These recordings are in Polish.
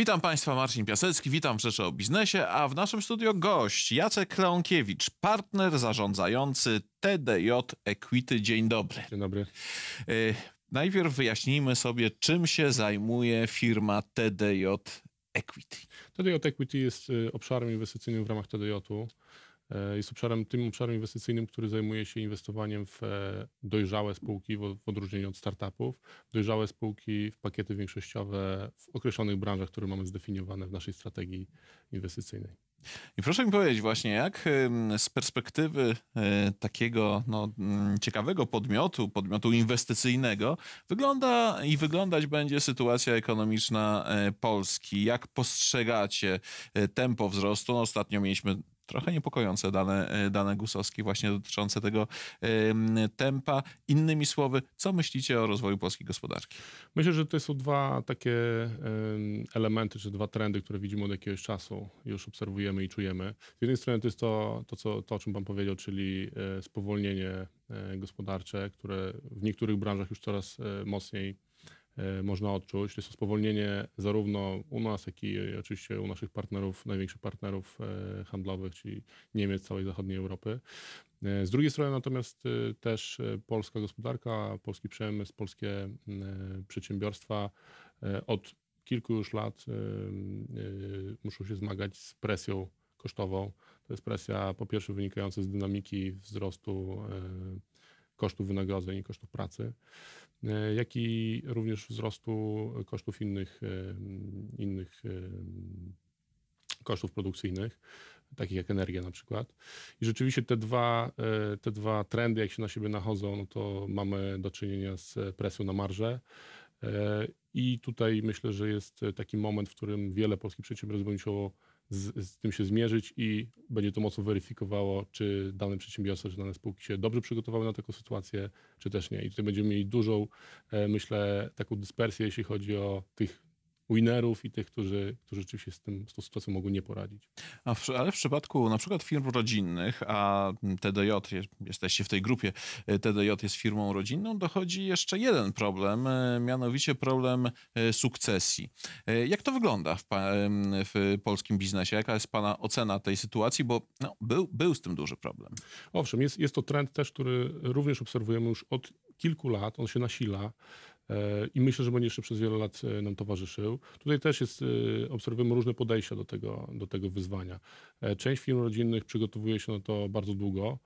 Witam Państwa, Marcin Piasecki, witam w Rzeczy o Biznesie, a w naszym studio gość Jacek Leonkiewicz, partner zarządzający TDJ Equity. Dzień dobry. Dzień dobry. Y, najpierw wyjaśnijmy sobie, czym się zajmuje firma TDJ Equity. TDJ Equity jest y, obszarem inwestycyjnym w ramach TDJ-u. E, jest obszarem, tym obszarem inwestycyjnym, który zajmuje się inwestowaniem w e, dojrzałe spółki w odróżnieniu od startupów, dojrzałe spółki w pakiety większościowe w określonych branżach, które mamy zdefiniowane w naszej strategii inwestycyjnej. I proszę mi powiedzieć właśnie, jak z perspektywy e, takiego no, mm, ciekawego podmiotu, podmiotu inwestycyjnego, wygląda i wyglądać będzie sytuacja ekonomiczna Polski? Jak postrzegacie tempo wzrostu? No, ostatnio mieliśmy trochę niepokojące dane, e, dane Gusowski właśnie dotyczące tego tempa. Innymi słowy, co myślicie o rozwoju polskiej gospodarki? Myślę, że to są dwa takie elementy, czy dwa trendy, które widzimy od jakiegoś czasu, już obserwujemy i czujemy. Z jednej strony to jest to, to, co, to o czym pan powiedział, czyli e, spowolnienie e, gospodarcze, które w niektórych branżach już coraz mocniej E, można odczuć. To jest spowolnienie zarówno u nas, jak i e, oczywiście u naszych partnerów, największych partnerów e, handlowych, czyli Niemiec, całej zachodniej Europy. Z drugiej strony natomiast też polska gospodarka, polski przemysł, polskie przedsiębiorstwa od kilku już lat muszą się zmagać z presją kosztową. To jest presja po pierwsze wynikająca z dynamiki wzrostu kosztów wynagrodzeń i kosztów pracy, e, jak i również wzrostu kosztów innych, e, innych e, kosztów produkcyjnych, takich jak energia na przykład. I rzeczywiście te dwa, te dwa trendy, jak się na siebie nachodzą, no to mamy do czynienia z presją na marże. I tutaj myślę, że jest taki moment, w którym wiele polskich przedsiębiorstw będzie z, z, tym się zmierzyć i będzie to mocno weryfikowało, czy dane przedsiębiorstwo, czy dane spółki się dobrze przygotowały na taką sytuację, czy też nie. I tutaj będziemy mieli dużą, e, myślę, taką dyspersję, jeśli chodzi o tych winerów i tych, którzy, którzy rzeczywiście z, tym, z tą sytuacją mogą nie poradzić. A w, ale w przypadku na przykład firm rodzinnych, a TDJ, jesteście w tej grupie, e, TDJ jest firmą rodzinną, dochodzi jeszcze jeden problem, e, mianowicie problem e, sukcesji. Jak to wygląda w, w polskim biznesie? Jaka jest Pana ocena tej sytuacji? Bo no, był, był z tym duży problem. Owszem, jest, jest to trend też, który również obserwujemy już od kilku lat, on się nasila. E, i myślę, że będzie jeszcze przez wiele lat e, nam towarzyszył. Tutaj też jest, e, obserwujemy różne podejścia do tego, do tego wyzwania. Część firm rodzinnych przygotowuje się na to bardzo długo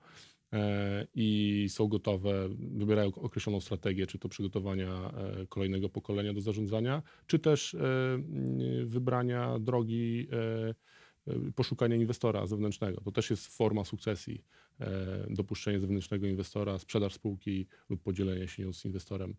i są gotowe, wybierają określoną strategię, czy to przygotowania kolejnego pokolenia do zarządzania, czy też wybrania drogi poszukania inwestora zewnętrznego. To też jest forma sukcesji E, dopuszczenie zewnętrznego inwestora, sprzedaż spółki lub podzielenie się nią z inwestorem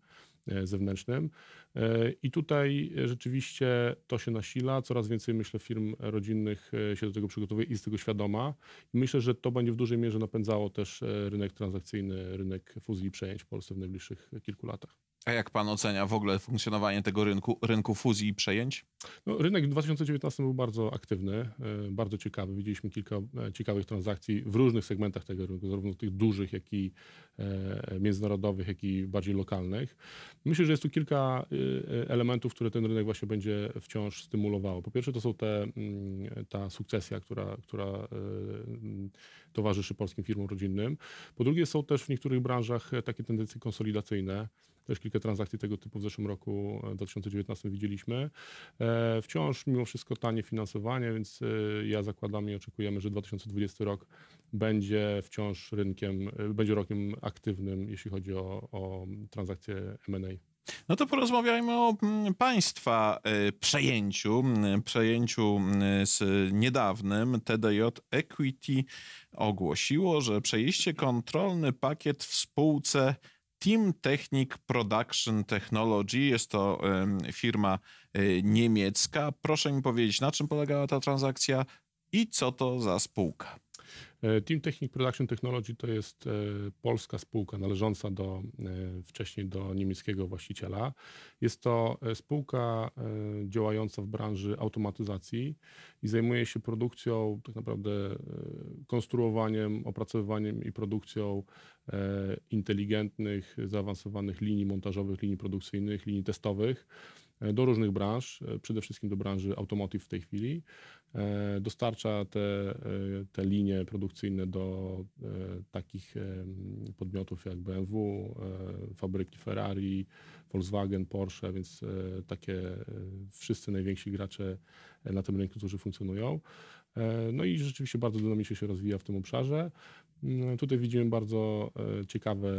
e, zewnętrznym. E, I tutaj rzeczywiście to się nasila. Coraz więcej, myślę, firm rodzinnych się do tego przygotowuje i jest tego świadoma. myślę, że to będzie w dużej mierze napędzało też rynek transakcyjny, rynek fuzji i przejęć w Polsce w najbliższych kilku latach. A jak pan ocenia w ogóle funkcjonowanie tego rynku, rynku fuzji i przejęć? No, rynek w 2019 był bardzo aktywny, e, bardzo ciekawy. Widzieliśmy kilka e, ciekawych transakcji w różnych segmentach tego rynku, zarówno tych dużych, jak i e, międzynarodowych, jak i bardziej lokalnych. Myślę, że jest tu kilka elementów, które ten rynek właśnie będzie wciąż stymulowało. Po pierwsze to są te, mm, ta sukcesja, która, która towarzyszy polskim firmom rodzinnym. Po drugie są też w niektórych branżach takie tendencje konsolidacyjne. Też kilka transakcji tego typu w zeszłym roku 2019 e, widzieliśmy. E, wciąż mimo wszystko tanie finansowanie, więc e, ja zakładam i oczekujemy, że 2020 rok będzie wciąż rynkiem, będzie rokiem aktywnym, jeśli chodzi o, o transakcje M&A. No to porozmawiajmy o mm, państwa przejęciu, mm, przejęciu mm, z niedawnym. TDJ Equity ogłosiło, że przejście kontrolny pakiet w spółce Team Technic Production Technology. Jest to firma e, niemiecka. Proszę mi powiedzieć, na czym polegała ta transakcja i co to za spółka? E, Team Technic Production Technology to jest e, polska spółka należąca do, e, wcześniej do niemieckiego właściciela. Jest to spółka działająca w branży automatyzacji i zajmuje się produkcją, tak naprawdę konstruowaniem, opracowywaniem i produkcją inteligentnych, zaawansowanych linii montażowych, linii produkcyjnych, linii testowych E, do różnych branż, e, przede wszystkim do branży automotive w tej chwili. E, dostarcza te, te linie produkcyjne do takich podmiotów jak BMW, fabryki Ferrari, Volkswagen, Porsche, więc takie wszyscy najwięksi gracze na tym rynku, którzy funkcjonują. No i rzeczywiście bardzo dynamicznie się rozwija w tym obszarze. Mm, tutaj widzimy bardzo e, ciekawe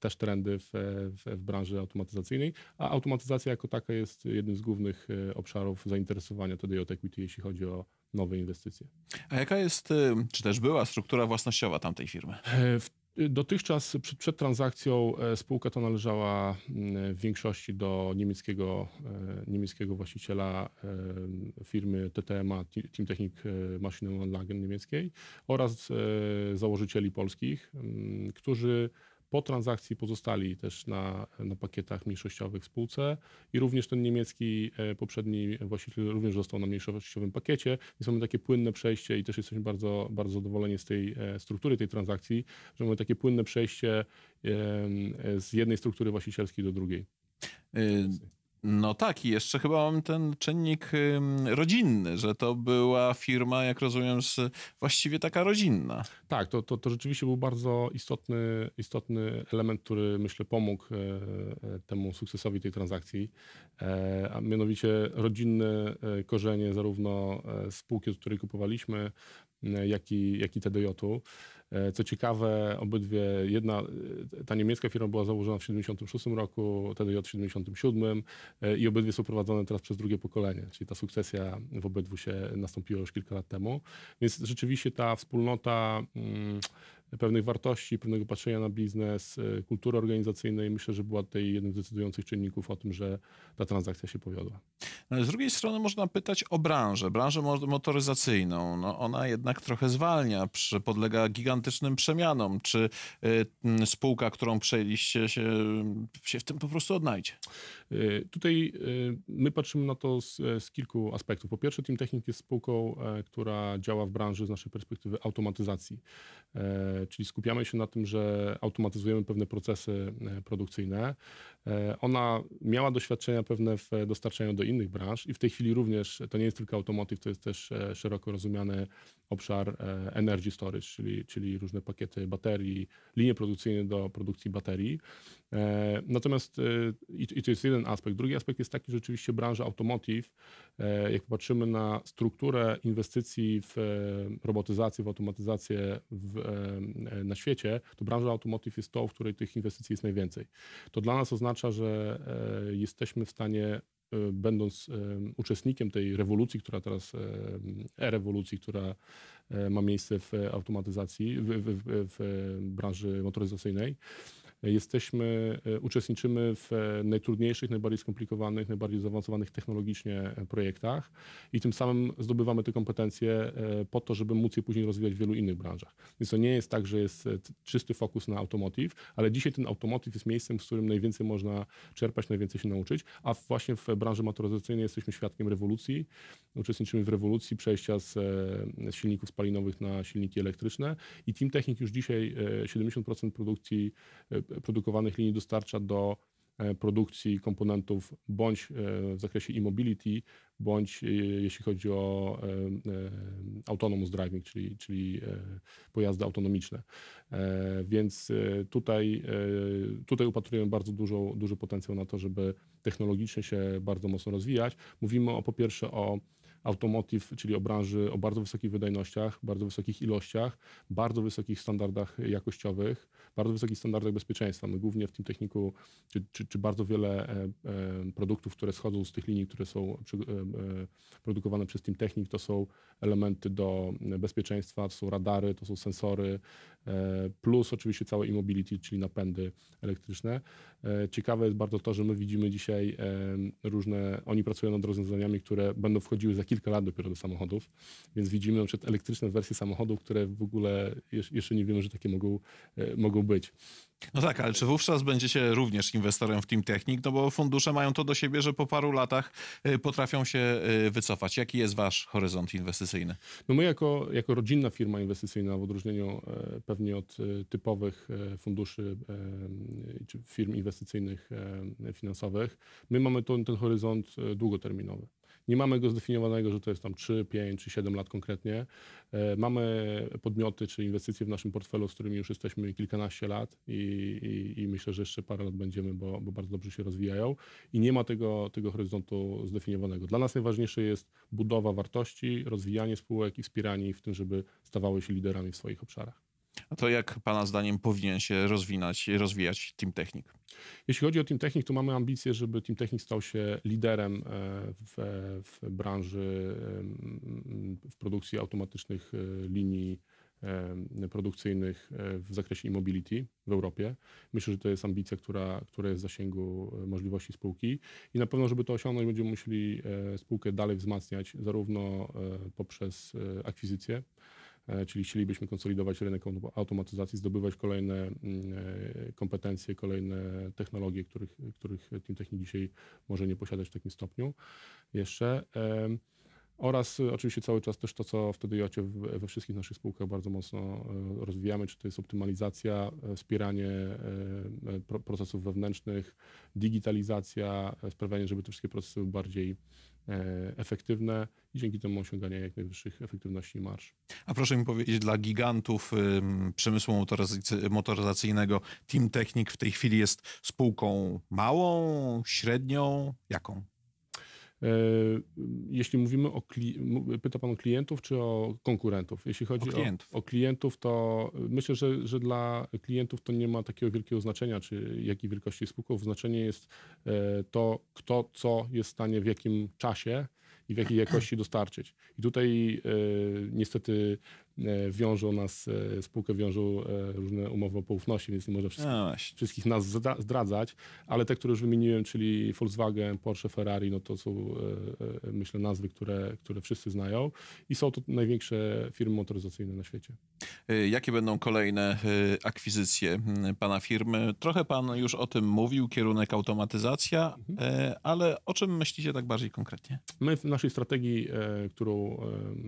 też trendy w, w, w, branży automatyzacyjnej, a automatyzacja jako taka jest jednym z głównych e, obszarów zainteresowania od Equity, jeśli chodzi o nowe inwestycje. A jaka jest, e, czy też była struktura własnościowa tamtej firmy? W Dotychczas przed, przed, transakcją e, spółka ta należała mm, w większości do niemieckiego, e, niemieckiego właściciela e, firmy TTMA, Teamtechnik Maschinenanlagen niemieckiej oraz założycieli polskich, mm, którzy po transakcji pozostali też na, na pakietach mniejszościowych w spółce i również ten niemiecki e, poprzedni właściciel również został na mniejszościowym pakiecie. Więc mamy takie płynne przejście i też jesteśmy bardzo, bardzo zadowoleni z tej e, struktury tej transakcji, że mamy takie płynne przejście e, z jednej struktury właścicielskiej do drugiej. Y, no tak, i jeszcze chyba mam ten czynnik rodzinny, że to była firma, jak rozumiem, właściwie taka rodzinna. Tak, to, to, to rzeczywiście był bardzo istotny, istotny element, który myślę pomógł e, e, temu sukcesowi tej transakcji, e, a mianowicie rodzinne korzenie zarówno spółki, od której kupowaliśmy, jak i, jak i TDJ-u. E, co ciekawe, obydwie, jedna, e, ta niemiecka firma była założona w 76 roku, TDJ w 77 e, i obydwie są prowadzone teraz przez drugie pokolenie, czyli ta sukcesja w obydwu się nastąpiła już kilka lat temu. Więc rzeczywiście ta wspólnota... Hmm, pewnych wartości, pewnego patrzenia na biznes, y, kultury organizacyjnej. Myślę, że była tutaj jednym z decydujących czynników o tym, że ta transakcja się powiodła. No, z drugiej strony można pytać o branżę, branżę motoryzacyjną. No, ona jednak trochę zwalnia, podlega gigantycznym przemianom. Czy y, spółka, którą przejęliście, się, się w tym po prostu odnajdzie? Y, tutaj my patrzymy na to z, z, kilku aspektów. Po pierwsze, Team Technik jest spółką, e, która działa w branży z naszej perspektywy automatyzacji. E, czyli skupiamy się na tym, że automatyzujemy pewne procesy e, produkcyjne. E, ona miała doświadczenia pewne w dostarczaniu do innych branż i w tej chwili również to nie jest tylko automotyw, to jest też e, szeroko rozumiany obszar energy storage, czyli, czyli różne pakiety baterii, linie produkcyjne do produkcji baterii. Natomiast i to jest jeden aspekt. Drugi aspekt jest taki, że rzeczywiście branża automotive, jak popatrzymy na strukturę inwestycji w robotyzację, w automatyzację w E, na świecie, to branża automotive jest to, w której tych inwestycji jest najwięcej. To dla nas oznacza, że e, jesteśmy w stanie e, będąc uczestnikiem tej rewolucji, która teraz, e-rewolucji, która ma miejsce w automatyzacji, w, w, w branży motoryzacyjnej, Jesteśmy, e, uczestniczymy w e, najtrudniejszych, najbardziej skomplikowanych, najbardziej zaawansowanych technologicznie e, projektach i tym samym zdobywamy te kompetencje po to, żeby móc je później rozwijać w wielu innych branżach. Więc to nie jest tak, że jest czysty fokus na automotive, ale dzisiaj ten automotive jest miejscem, w którym najwięcej można czerpać, najwięcej się nauczyć, a właśnie w branży motoryzacyjnej jesteśmy świadkiem rewolucji. Uczestniczymy w rewolucji przejścia z, z silników spalinowych na silniki elektryczne i Team Technik już dzisiaj 70% produkcji produkowanych linii dostarcza do e, produkcji komponentów bądź e, w zakresie e-mobility, bądź e, jeśli chodzi o autonomous driving, czyli, czyli pojazdy autonomiczne. Więc tutaj, tutaj upatrujemy bardzo dużo, duży potencjał na to, żeby technologicznie się bardzo mocno rozwijać. Mówimy o, po pierwsze o automotive, czyli o branży o bardzo wysokich wydajnościach, bardzo wysokich ilościach, bardzo wysokich standardach jakościowych bardzo wysokich standardach bezpieczeństwa. My głównie w tym techniku, czy, czy, czy bardzo wiele e, e produktów, które schodzą z tych linii, które są przy, e, e produkowane przez Team Technik, to są elementy do bezpieczeństwa, to są radary, to są sensory, E, plus oczywiście całe e-mobility, czyli napędy elektryczne. E, ciekawe jest bardzo to, że my widzimy dzisiaj e, różne, oni pracują nad rozwiązaniami, które będą wchodziły za kilka lat dopiero do samochodów, więc widzimy na przykład elektryczne wersje samochodów, które w ogóle jeszcze nie wiemy, że takie mogą, mogą być. No tak, ale czy wówczas będziecie również inwestorem w Team Technik? No bo fundusze mają to do siebie, że po paru latach y, potrafią się y, wycofać. Jaki jest wasz horyzont inwestycyjny? No my jako, jako rodzinna firma inwestycyjna, w odróżnieniu e, pewnie od e, typowych e, funduszy czy firm inwestycyjnych finansowych, my mamy ten, ten horyzont długoterminowy. Nie mamy go zdefiniowanego, że to jest tam 3, 5 czy 7 lat konkretnie. E, mamy podmioty czy inwestycje w naszym portfelu, z którymi już jesteśmy kilkanaście lat i, i, i myślę, że jeszcze parę lat będziemy, bo, bo, bardzo dobrze się rozwijają i nie ma tego, tego horyzontu zdefiniowanego. Dla nas najważniejsze jest budowa wartości, rozwijanie spółek i wspieranie ich w tym, żeby stawały się liderami w swoich obszarach. A to jak Pana zdaniem powinien się rozwinać, rozwijać Team Technik? Jeśli chodzi o Team Technik, to mamy ambicje, żeby Team Technik stał się liderem e, w, w branży w produkcji automatycznych e, linii produkcyjnych e, w zakresie e-mobility w Europie. Myślę, że to jest ambicja, która, która jest w zasięgu możliwości spółki i na pewno, żeby to osiągnąć, będziemy musieli spółkę dalej wzmacniać, zarówno poprzez akwizycje, E, czyli chcielibyśmy konsolidować rynek automatyzacji, zdobywać kolejne mm, e, kompetencje, kolejne technologie, których, których Team Technik dzisiaj może nie posiadać w takim stopniu jeszcze. Oraz y, oczywiście cały czas też to, co wtedy Jocie we wszystkich naszych spółkach bardzo mocno y, rozwijamy, czy to jest optymalizacja, e, wspieranie e, e, procesów wewnętrznych, digitalizacja, sprawianie, żeby te wszystkie procesy były bardziej efektywne i dzięki temu osiąganie jak najwyższych efektywności i marsz. A proszę mi powiedzieć, dla gigantów ym, przemysłu motoryzacyjnego Team Technik w tej chwili jest spółką małą, średnią, jaką? E, jeśli mówimy o pyta pan o klientów czy o konkurentów? Jeśli chodzi o klientów, o, o klientów to myślę, że, że dla klientów to nie ma takiego wielkiego znaczenia, czy jakiej wielkości spółków. Znaczenie jest e, to, kto co jest w stanie w jakim czasie i w jakiej jakości dostarczyć. I tutaj e, niestety E, wiążą nas, e, spółkę wiążą e, różne umowy o poufności, więc nie może wszystkich, no wszystkich nas zdradzać, ale te, które już wymieniłem, czyli Volkswagen, Porsche, Ferrari, no to są myślę nazwy, które, które wszyscy znają i są to największe firmy motoryzacyjne na świecie. Jakie będą kolejne akwizycje mm, pana firmy? Trochę pan już o tym mówił, kierunek automatyzacja, mhm. ale o czym myślicie tak bardziej konkretnie? My w naszej strategii, którą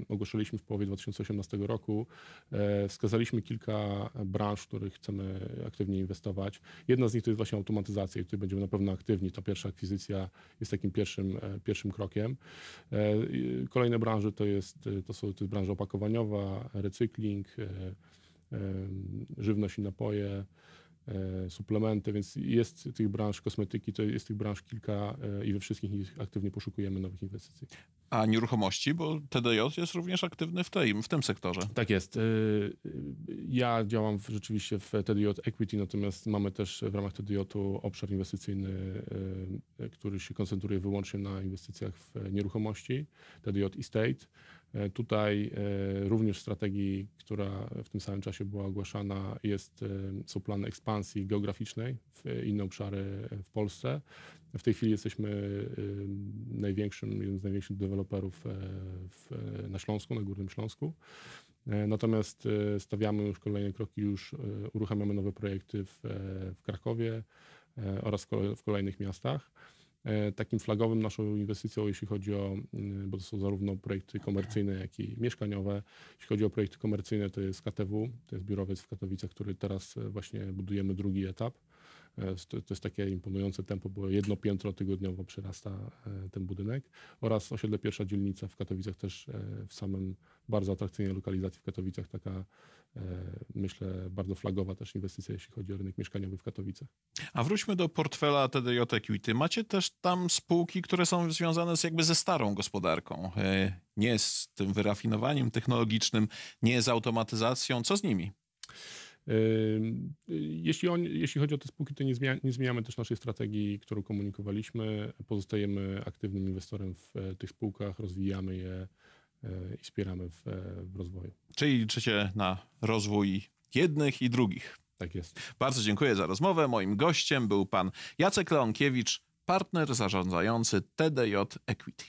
ogłoszyliśmy w połowie 2018 roku, roku e, wskazaliśmy kilka branż, w których chcemy aktywnie inwestować. Jedna z nich to jest właśnie automatyzacja i tutaj będziemy na pewno aktywni. Ta pierwsza akwizycja jest takim pierwszym, e, pierwszym krokiem. E, kolejne branże to, jest, to, są, to jest branża opakowaniowa, recykling, żywność i napoje, E, suplementy, więc jest tych branż kosmetyki, to jest tych branż kilka e, i we wszystkich nich aktywnie poszukujemy nowych inwestycji. A nieruchomości, bo TDJ jest również aktywny w, tej, w tym sektorze. Tak jest. E, ja działam w, rzeczywiście w TDJ Equity, natomiast mamy też w ramach TDJ-u obszar inwestycyjny, który się koncentruje wyłącznie na inwestycjach w nieruchomości, TDJ Estate. E, tutaj e, również w strategii, która w tym samym czasie była ogłaszana, jest, e, są plany ekspansji geograficznej w inne obszary w Polsce. W tej chwili jesteśmy największym, jednym z największych deweloperów w, na Śląsku, na Górnym Śląsku. Natomiast stawiamy już kolejne kroki, już uruchamiamy nowe projekty w, w Krakowie oraz w kolejnych miastach. E, takim flagowym naszą inwestycją, jeśli chodzi o, mm, bo to są zarówno projekty komercyjne, jak i mieszkaniowe. Jeśli chodzi o projekty komercyjne, to jest KTW, to jest biurowiec w Katowicach, który teraz e, właśnie budujemy drugi etap. E, to jest takie imponujące tempo, bo jedno piętro tygodniowo przyrasta e, ten budynek oraz osiedle pierwsza dzielnica w Katowicach też e, w samym bardzo atrakcyjnej lokalizacji w Katowicach, taka myślę bardzo flagowa też inwestycja, jeśli chodzi o rynek mieszkaniowy w Katowicach. A wróćmy do portfela TDJ Equity. Macie też tam spółki, które są związane z, jakby ze starą gospodarką, nie z tym wyrafinowaniem technologicznym, nie z automatyzacją. Co z nimi? Y, jeśli, on, jeśli chodzi o te spółki, to nie, zmienia, nie zmieniamy też naszej strategii, którą komunikowaliśmy. Pozostajemy aktywnym inwestorem w e, tych spółkach, rozwijamy je e, i wspieramy w, e, w rozwoju. Czyli liczycie na rozwój jednych i drugich. Tak jest. Bardzo dziękuję za rozmowę. Moim gościem był pan Jacek Leonkiewicz, partner zarządzający TDJ Equity.